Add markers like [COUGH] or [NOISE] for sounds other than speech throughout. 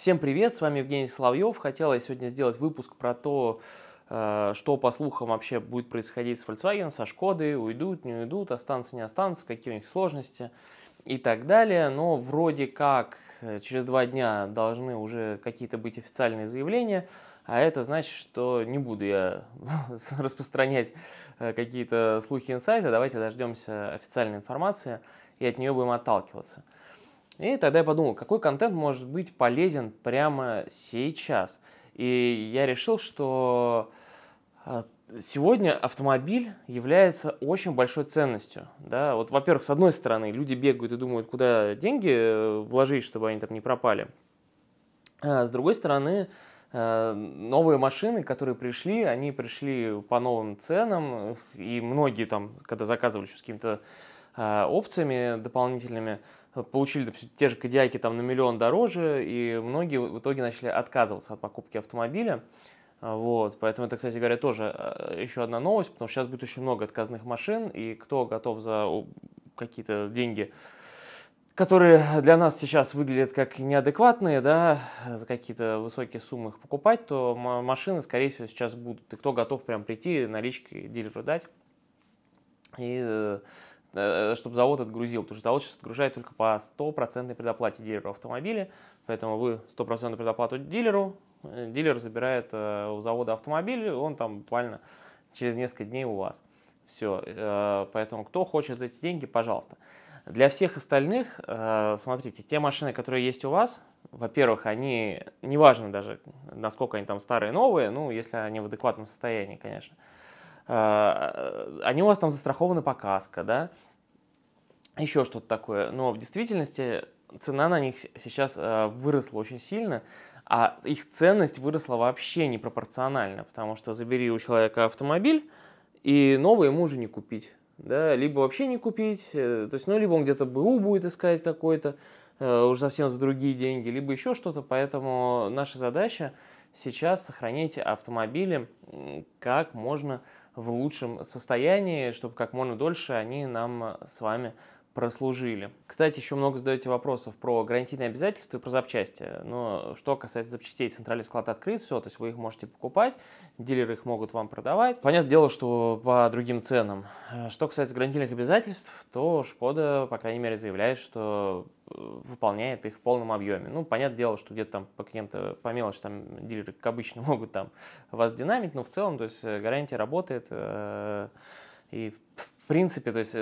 Всем привет, с вами Евгений Соловьев. Хотела я сегодня сделать выпуск про то, э, что по слухам вообще будет происходить с Volkswagen, со Шкодой, уйдут, не уйдут, останутся, не останутся, какие у них сложности и так далее. Но вроде как э, через два дня должны уже какие-то быть официальные заявления, а это значит, что не буду я [LAUGHS] распространять э, какие-то слухи инсайта, давайте дождемся официальной информации и от нее будем отталкиваться. И тогда я подумал, какой контент может быть полезен прямо сейчас. И я решил, что а, сегодня автомобиль является очень большой ценностью. Да? Вот, во-первых, с одной стороны, люди бегают и думают, куда деньги э, вложить, чтобы они там не пропали. А с другой стороны, э, новые машины, которые пришли, они пришли по новым ценам, и многие там, когда заказывали еще с какими-то а, опциями дополнительными, получили, допустим, те же кадиаки там на миллион дороже, и многие в итоге начали отказываться от покупки автомобиля. Вот, поэтому это, кстати говоря, тоже э, еще одна новость, потому что сейчас будет очень много отказных машин, и кто готов за какие-то деньги, которые для нас сейчас выглядят как неадекватные, да, за какие-то высокие суммы их покупать, то машины, скорее всего, сейчас будут. И кто готов прям прийти наличкой дилеру дать и э, Э, чтобы завод отгрузил, потому что завод сейчас отгружает только по стопроцентной предоплате дилеру автомобиля, поэтому вы стопроцентную предоплату дилеру, э, дилер забирает э, у завода автомобиль, он там буквально через несколько дней у вас. Все, поэтому кто хочет за эти деньги, пожалуйста. Для всех остальных, смотрите, те машины, которые есть у вас, во-первых, они, неважно даже, насколько они там старые, новые, ну, если они в адекватном состоянии, конечно, Э, они у вас там застрахованы по каско, да, еще что-то такое. Но в действительности цена на них сейчас э, выросла очень сильно, а их ценность выросла вообще непропорционально, потому что забери у человека автомобиль, и новый ему уже не купить. Да, либо вообще не купить, э, то есть, ну, либо он где-то БУ будет искать какой-то, уже совсем за другие деньги, либо еще что-то. Поэтому наша задача сейчас сохранить автомобили как можно в лучшем состоянии, чтобы как можно дольше они нам с вами прослужили. Кстати, еще много задаете вопросов про гарантийные обязательства и про запчасти. Но что касается запчастей, центральный склад открыт, все, то есть вы их можете покупать, дилеры их могут вам продавать. Понятное дело, что по другим ценам. Э, что касается гарантийных обязательств, то Шкода, по крайней мере, заявляет, что э, выполняет их в полном объеме. Ну, понятное дело, что где-то там по каким-то, по мелочи там дилеры, как обычно, [LAUGHS] могут там вас динамить, но в целом, то есть э, гарантия работает, и в принципе, то есть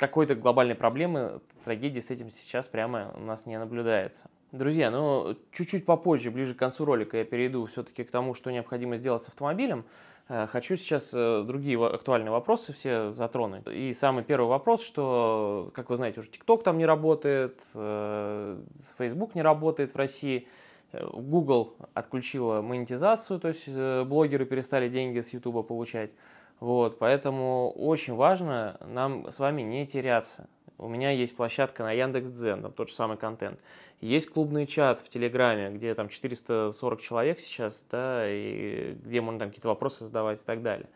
какой-то глобальной проблемы, трагедии с этим сейчас прямо у нас не наблюдается. Друзья, ну чуть-чуть попозже, ближе к концу ролика, я перейду все-таки к тому, что необходимо сделать с автомобилем. Э, хочу сейчас э, другие актуальные вопросы все затронуть. И самый первый вопрос, что, как вы знаете, уже TikTok там не работает, Facebook э, не работает в России, Google отключила монетизацию, то есть блогеры перестали деньги с YouTube получать. Вот, поэтому очень важно нам с вами не теряться. У меня есть площадка на Яндекс Дзен, там тот же самый контент. Есть клубный чат в Телеграме, где там 440 человек сейчас, да, и где можно там какие-то вопросы задавать и так далее.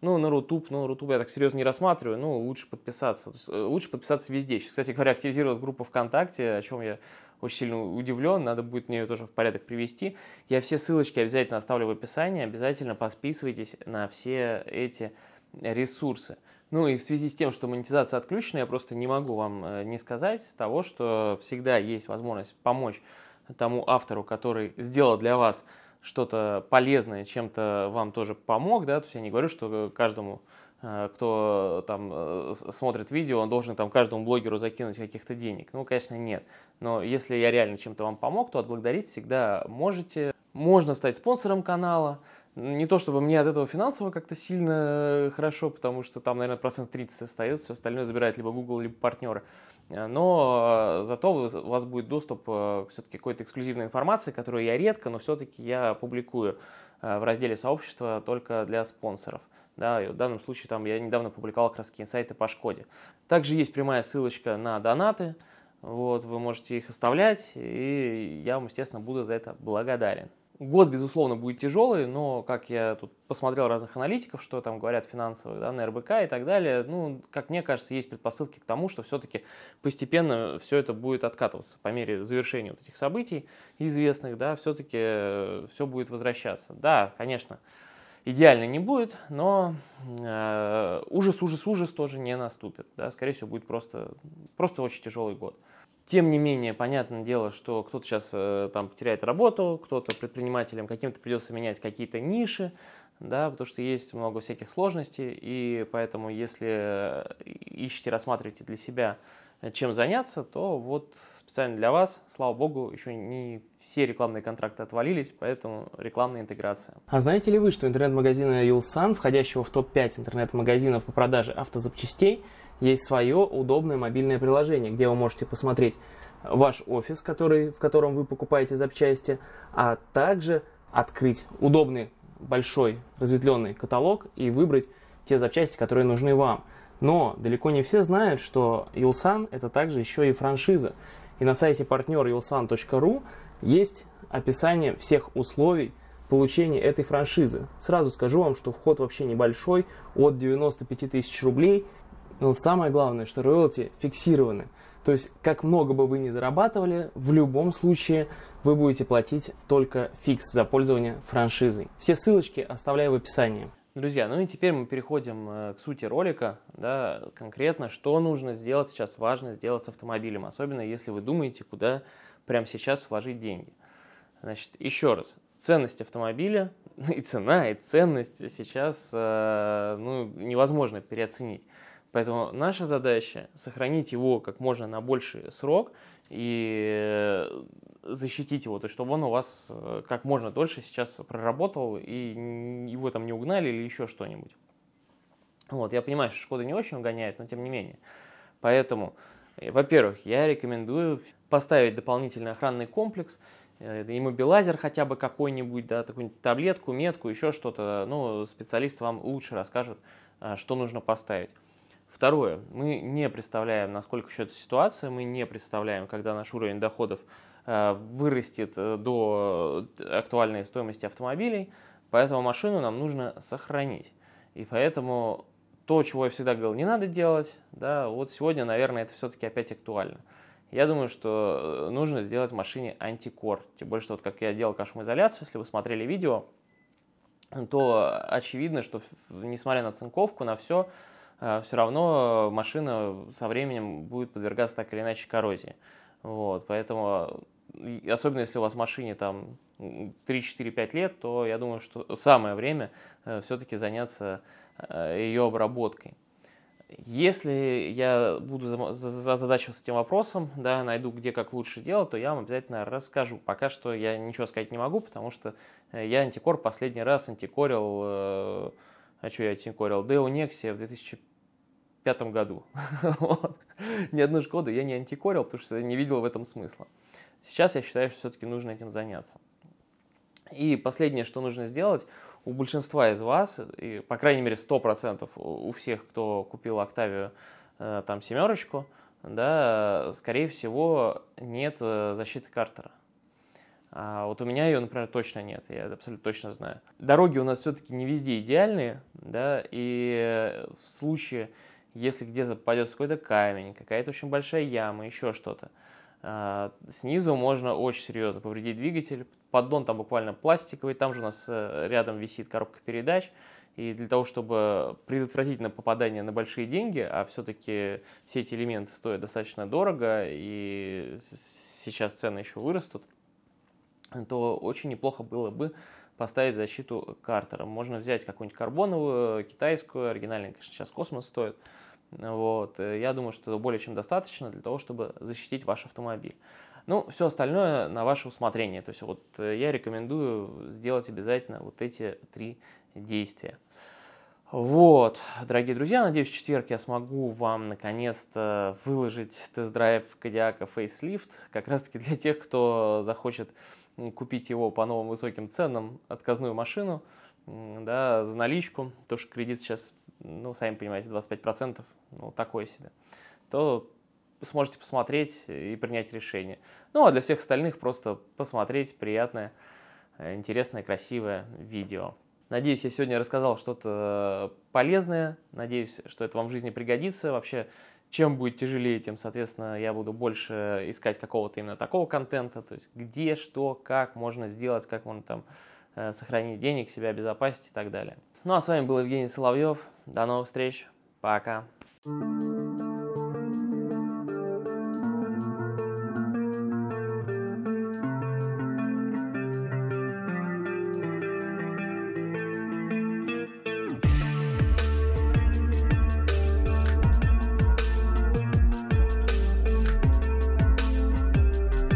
Ну, на Рутуб, ну, Рутуб я так серьезно не рассматриваю, ну, лучше подписаться. Э, лучше подписаться везде. Сейчас, кстати говоря, активизировалась группа ВКонтакте, о чем я очень сильно удивлен, надо будет мне ее тоже в порядок привести. Я все ссылочки обязательно оставлю в описании, обязательно подписывайтесь на все эти ресурсы. Ну и в связи с тем, что монетизация отключена, я просто не могу вам э, не сказать того, что всегда есть возможность помочь тому автору, который сделал для вас что-то полезное, чем-то вам тоже помог, да, то есть я не говорю, что каждому Э, кто э, там э, смотрит видео, он должен там каждому блогеру закинуть каких-то денег. Ну, конечно, нет. Но если я реально чем-то вам помог, то отблагодарить всегда можете. Можно стать спонсором канала. Не то чтобы мне от этого финансово как-то сильно хорошо, потому что там, наверное, процент 30 остается, все остальное забирает либо Google, либо партнеры. Но зато у вас будет доступ все-таки какой-то эксклюзивной информации, которую я редко, но все-таки я публикую. Э, в разделе сообщества только для спонсоров. Да, и в данном случае там я недавно публиковал краски, раз инсайты по Шкоде. Также есть прямая ссылочка на донаты. Вот, вы можете их оставлять, и я вам, естественно, буду за это благодарен. Год, безусловно, будет тяжелый, но, как я тут посмотрел разных аналитиков, что там говорят финансовые данные РБК и так далее, ну, как мне кажется, есть предпосылки к тому, что все-таки постепенно все это будет откатываться по мере завершения вот этих событий известных, да, все-таки э, все будет возвращаться. Да, конечно, идеально не будет, но э, ужас, ужас, ужас тоже не наступит. Да? Скорее всего, будет просто, просто очень тяжелый год. Тем не менее, понятное дело, что кто-то сейчас э, там потеряет работу, кто-то предпринимателям каким-то придется менять какие-то ниши, да, потому что есть много всяких сложностей, и поэтому если э, ищете, рассматриваете для себя, э, чем заняться, то вот специально для вас, слава богу, еще не все рекламные контракты отвалились, поэтому рекламная интеграция. А знаете ли вы, что интернет-магазин Юлсан, входящего в топ-5 интернет-магазинов по продаже автозапчастей, есть свое удобное мобильное приложение, где вы можете посмотреть ваш офис, который, в котором вы покупаете запчасти, а также открыть удобный большой разветвленный каталог и выбрать те запчасти, которые нужны вам. Но далеко не все знают, что Юлсан это также еще и франшиза. И на сайте партнер yulsan.ru есть описание всех условий получения этой франшизы. Сразу скажу вам, что вход вообще небольшой, от 95 тысяч рублей – но самое главное, что роялти фиксированы. То есть, как много бы вы ни зарабатывали, в любом случае вы будете платить только фикс за пользование франшизой. Все ссылочки оставляю в описании. Друзья, ну и теперь мы переходим э, к сути ролика, да, конкретно, что нужно сделать сейчас, важно сделать с автомобилем, особенно если вы думаете, куда прямо сейчас вложить деньги. Значит, еще раз, ценность автомобиля [LAUGHS] и цена, и ценность сейчас, э, ну, невозможно переоценить. Поэтому наша задача сохранить его как можно на больший срок и э, защитить его, то есть чтобы он у вас э, как можно дольше сейчас проработал и его там не угнали или еще что-нибудь. Вот, я понимаю, что Шкода не очень угоняет, но тем не менее. Поэтому, э, во-первых, я рекомендую поставить дополнительный охранный комплекс, иммобилайзер хотя бы какой-нибудь, да, такую таблетку, метку, еще что-то. Ну, специалист вам лучше расскажет, что нужно поставить. Второе, мы не представляем, насколько еще эта ситуация, мы не представляем, когда наш уровень доходов э, вырастет э, до э, актуальной стоимости автомобилей, поэтому машину нам нужно сохранить. И поэтому то, чего я всегда говорил, не надо делать, да, вот сегодня, наверное, это все-таки опять актуально. Я думаю, что нужно сделать машине антикор. Тем более, что вот как я делал кашумоизоляцию, если вы смотрели видео, то очевидно, что несмотря на цинковку, на все, а, все равно машина со временем будет подвергаться так или иначе коррозии. Вот, поэтому, особенно если у вас машине там 3-4-5 лет, то я думаю, что самое время э, все-таки заняться э, ее обработкой. Если я буду задачиваться этим вопросом, да, найду, где как лучше делать, то я вам обязательно расскажу. Пока что я ничего сказать не могу, потому что э, я антикор последний раз антикорил, а что я антикорил, Део Nexia в 2005 пятом году. [LAUGHS] Ни одну Шкоду я не антикорил, потому что не видел в этом смысла. Сейчас я считаю, что все-таки нужно этим заняться. И последнее, что нужно сделать, у большинства из вас, и, по крайней мере 100% у всех, кто купил Октавию э, там семерочку, да, скорее всего, нет э, защиты картера. А вот у меня ее, например, точно нет, я это абсолютно точно знаю. Дороги у нас все-таки не везде идеальные, да, и э, в случае если где-то падет какой-то камень, какая-то очень большая яма, еще что-то, а, снизу можно очень серьезно повредить двигатель. Поддон там буквально пластиковый, там же у нас э, рядом висит коробка передач. И для того, чтобы предотвратить на попадание на большие деньги, а все-таки все эти элементы стоят достаточно дорого, и сейчас цены еще вырастут, то очень неплохо было бы поставить защиту картера. Можно взять какую-нибудь карбоновую, китайскую, оригинальную, конечно, сейчас космос стоит. Вот. Э, я думаю, что более чем достаточно для того, чтобы защитить ваш автомобиль. Ну, все остальное на ваше усмотрение. То есть вот э, я рекомендую сделать обязательно вот эти три действия. Вот, дорогие друзья, надеюсь, в четверг я смогу вам наконец-то выложить тест-драйв Кодиака Facelift, как раз-таки для тех, кто захочет купить его по новым высоким ценам, отказную машину, да, за наличку, то что кредит сейчас, ну, сами понимаете, 25%, ну, такое себе, то сможете посмотреть и принять решение. Ну, а для всех остальных просто посмотреть приятное, э, интересное, красивое видео. Надеюсь, я сегодня рассказал что-то полезное. Надеюсь, что это вам в жизни пригодится. Вообще, чем будет тяжелее, тем, соответственно, я буду больше искать какого-то именно такого контента, то есть где, что, как можно сделать, как можно там э, сохранить денег, себя обезопасить и так далее. Ну а с вами был Евгений Соловьев. До новых встреч. Пока. thank you